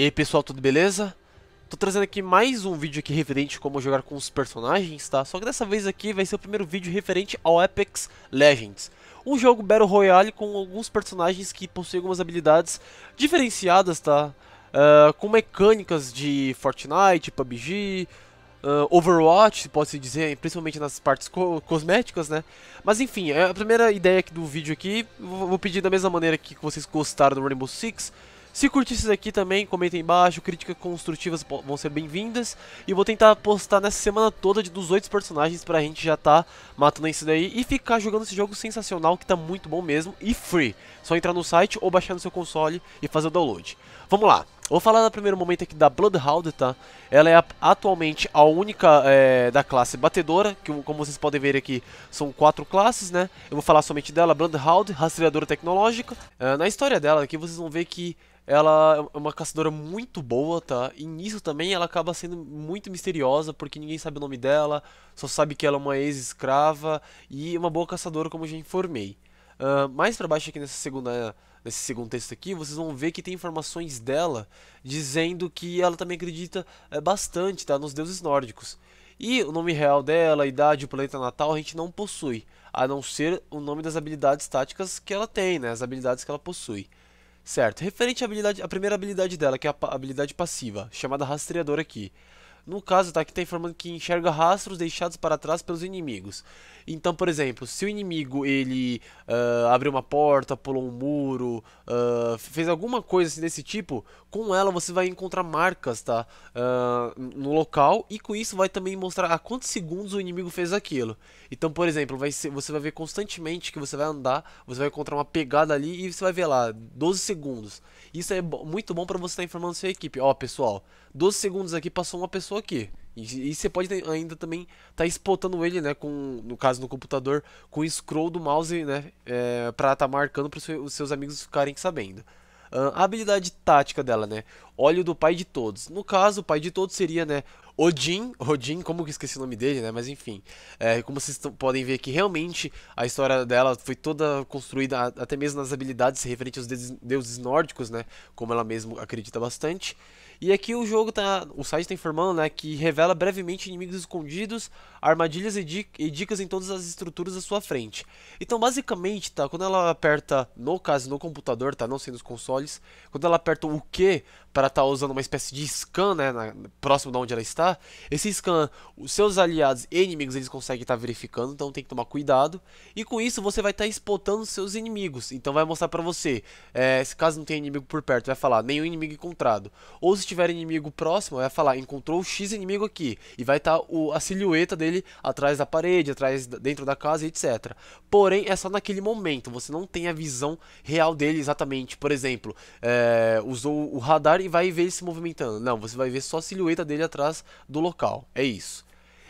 E aí pessoal, tudo beleza? Tô trazendo aqui mais um vídeo aqui referente a como jogar com os personagens, tá? Só que dessa vez aqui vai ser o primeiro vídeo referente ao Apex Legends. Um jogo Battle Royale com alguns personagens que possuem algumas habilidades diferenciadas, tá? Uh, com mecânicas de Fortnite, PUBG, uh, ah, Overwatch, pode dizer, principalmente nas partes co cosméticas, né? Mas enfim, é a primeira ideia aqui do vídeo aqui, vou pedir da mesma maneira que vocês gostaram do Rainbow Six se curtir isso aqui também, comenta aí embaixo, críticas construtivas vão ser bem-vindas. E vou tentar postar nessa semana toda de 18 personagens pra gente já tá matando isso daí e ficar jogando esse jogo sensacional que tá muito bom mesmo e free. Só entrar no site ou baixar no seu console e fazer o download. Vamos lá. Vou falar no primeiro momento aqui da Bloodhound, tá? Ela é a, atualmente a única é, da classe batedora, que como vocês podem ver aqui, são quatro classes, né? Eu vou falar somente dela, Bloodhound, rastreadora tecnológica. Ah, na história dela aqui, vocês vão ver que ela é uma caçadora muito boa, tá? E nisso também ela acaba sendo muito misteriosa, porque ninguém sabe o nome dela, só sabe que ela é uma ex-escrava e uma boa caçadora, como já informei. Uh, mais pra baixo aqui nessa segunda, nesse segundo texto aqui, vocês vão ver que tem informações dela dizendo que ela também acredita é, bastante tá, nos deuses nórdicos. E o nome real dela, a idade, o planeta natal, a gente não possui, a não ser o nome das habilidades táticas que ela tem, né, as habilidades que ela possui. Certo, referente à habilidade, primeira habilidade dela, que é a habilidade passiva, chamada rastreador aqui. No caso, tá aqui tá informando que enxerga rastros deixados para trás pelos inimigos. Então, por exemplo, se o inimigo ele uh, abriu uma porta, pulou um muro, uh, fez alguma coisa assim desse tipo, com ela você vai encontrar marcas, tá? Uh, no local e com isso vai também mostrar a quantos segundos o inimigo fez aquilo. Então, por exemplo, vai ser, você vai ver constantemente que você vai andar, você vai encontrar uma pegada ali e você vai ver lá 12 segundos. Isso é muito bom para você estar tá informando a sua equipe. Ó, oh, pessoal, 12 segundos aqui passou uma pessoa pessoa aqui. E, e você pode ainda também estar tá exportando ele, né, com, no caso no computador, com o scroll do mouse, né, é, para estar tá marcando para os seus amigos ficarem sabendo. Uh, a habilidade tática dela, né, olho do pai de todos. No caso, o pai de todos seria, né, Odin, Odin, como que esqueci o nome dele, né? Mas enfim, é, como vocês podem ver que realmente a história dela foi toda construída até mesmo nas habilidades referentes aos deuses, deuses nórdicos, né? Como ela mesma acredita bastante. E aqui o jogo tá, o site está informando, né, que revela brevemente inimigos escondidos, armadilhas e, di e, dicas em todas as estruturas à sua frente. Então, basicamente, tá, quando ela aperta, no caso, no computador, tá, não sei nos consoles, quando ela aperta o Q para estar tá usando uma espécie de scan, né, na, próximo de onde ela está, esse scan, os seus aliados e inimigos eles conseguem estar tá verificando, então tem que tomar cuidado. E com isso você vai estar tá espotando os seus inimigos, então vai mostrar pra você, é, se caso não tem inimigo por perto, vai falar nenhum inimigo encontrado. Ou se tiver inimigo próximo, vai falar encontrou X inimigo aqui, e vai estar tá o, a silhueta dele atrás da parede, atrás dentro da casa, etc. Porém, é só naquele momento, você não tem a visão real dele exatamente. Por exemplo, é, usou o radar e vai ver ele se movimentando. Não, você vai ver só a silhueta dele atrás do local. É isso.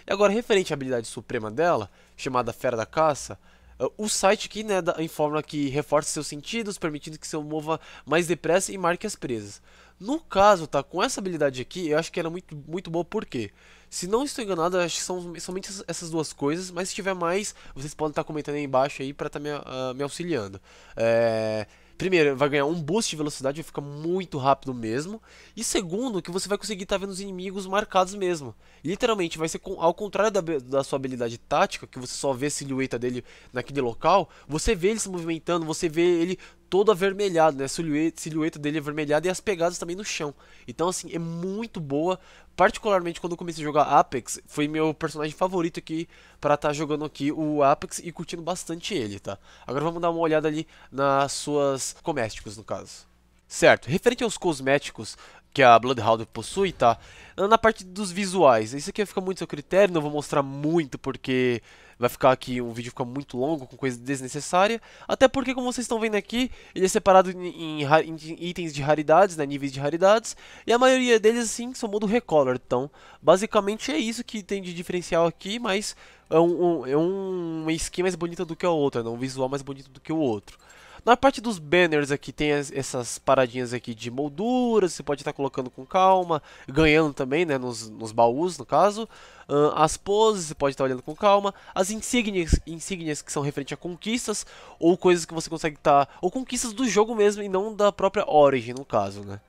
E agora, referente à habilidade suprema dela, chamada Fera da Caça, eh, o site aqui né, informa que reforça seus sentidos, permitindo que se mova mais depressa e marque as presas. No caso, tá, com essa habilidade aqui, eu acho que era é muito, muito boa, por quê? Se não estou enganado, acho que são somente essas duas coisas, mas se tiver mais, vocês podem estar tá comentando aí embaixo aí para estar tá me, uh, me auxiliando. É, primeiro, vai ganhar um boost de velocidade, vai ficar muito rápido mesmo. E segundo, que você vai conseguir estar tá vendo os inimigos marcados mesmo. literalmente, vai ser ao contrário da, da sua habilidade tática, que você só vê a silhueta dele naquele local, você vê ele se movimentando, você vê ele todo avermelhado, né? A silhueta, silhueta dele é avermelhada e as pegadas também no chão. Então, assim, é muito boa. Particularmente quando eu comecei a jogar Apex, foi meu personagem favorito aqui para estar tá jogando aqui o Apex e curtindo bastante ele, tá? Agora vamos dar uma olhada ali nas suas comésticos, no caso. Certo, referente aos cosméticos, que a Bloodhound possui, tá? Na parte dos visuais, isso aqui fica muito a seu critério, não vou mostrar muito porque vai ficar aqui, um vídeo fica muito longo, com coisa desnecessária. Até porque, como vocês estão vendo aqui, ele é separado em, em, em itens de raridades, né, níveis de raridades. E a maioria deles, assim, são modo recolor. Então, basicamente é isso que tem de diferencial aqui, mas é um, um, é um skin mais bonita do que a outra, né, um visual mais bonito do que o outro. Na parte dos banners aqui tem as, essas paradinhas aqui de molduras, você pode estar tá colocando com calma, ganhando também, né, nos, nos baús no caso. Uh, as poses, você pode estar tá olhando com calma. As insígnias, insígnias que são referente a conquistas, ou coisas que você consegue estar... Tá, ou conquistas do jogo mesmo e não da própria Origin no caso, né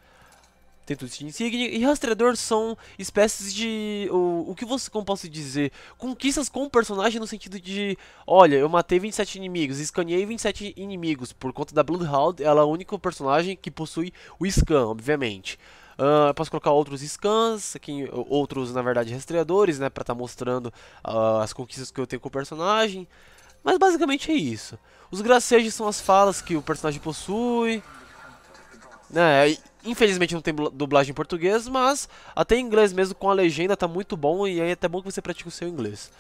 tentos de insígnia e rastreador são espécies de o, o que você como posso dizer conquistas com o personagem no sentido de olha eu matei 27 inimigos escaneei 27 inimigos por conta da Bloodhound ela é o único personagem que possui o scan obviamente Uh, posso colocar outros scans, aqui, outros, na verdade, rastreadores, né? Pra estar tá mostrando uh, as conquistas que eu tenho com o personagem. Mas basicamente é isso. Os gracejos são as falas que o personagem possui. Né, Infelizmente não tem dublagem em português, mas até em inglês mesmo com a legenda tá muito bom e aí é até bom que você pratique o seu inglês.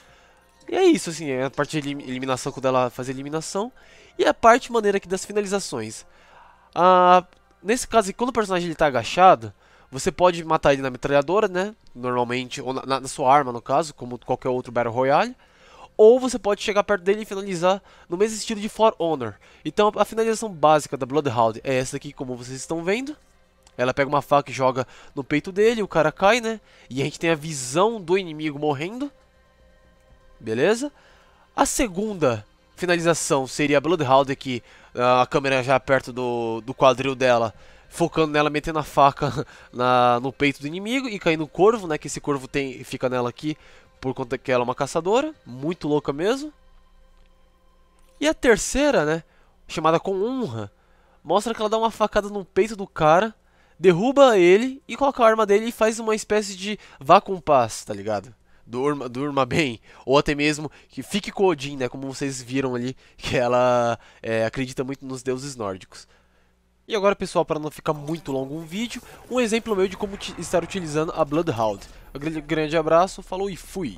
E é isso, assim, é a parte de eliminação quando ela faz eliminação e a parte maneira aqui das finalizações. Ah, nesse caso, quando o personagem ele tá agachado, você pode matar ele na metralhadora, né? Normalmente, ou na, na sua arma, no caso, como qualquer outro Battle Royale ou você pode chegar perto dele e finalizar no mesmo estilo de For Honor. Então a finalização básica da Bloodhound é essa aqui, como vocês estão vendo. Ela pega uma faca e joga no peito dele, o cara cai, né? E a gente tem a visão do inimigo morrendo. Beleza? A segunda finalização seria a Bloodhound, que ah, a câmera já perto do, do quadril dela, focando nela, metendo a faca na, no peito do inimigo e caindo o corvo, né? Que esse corvo tem, fica nela aqui por conta que ela é uma caçadora, muito louca mesmo. E a terceira, né? Chamada com honra, mostra que ela dá uma facada no peito do cara derruba ele e coloca a arma dele e faz uma espécie de vá com paz, tá ligado? Durma, durma bem. Ou até mesmo que fique com Odin, né? Como vocês viram ali, que ela é, acredita muito nos deuses nórdicos. E agora, pessoal, para não ficar muito longo um vídeo, um exemplo meu de como estar utilizando a Bloodhound. Um grande abraço, falou e fui!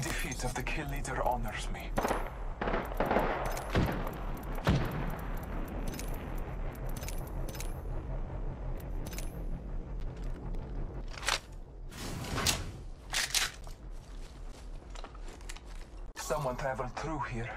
Defeat of the kill leader honors me. Someone traveled through here.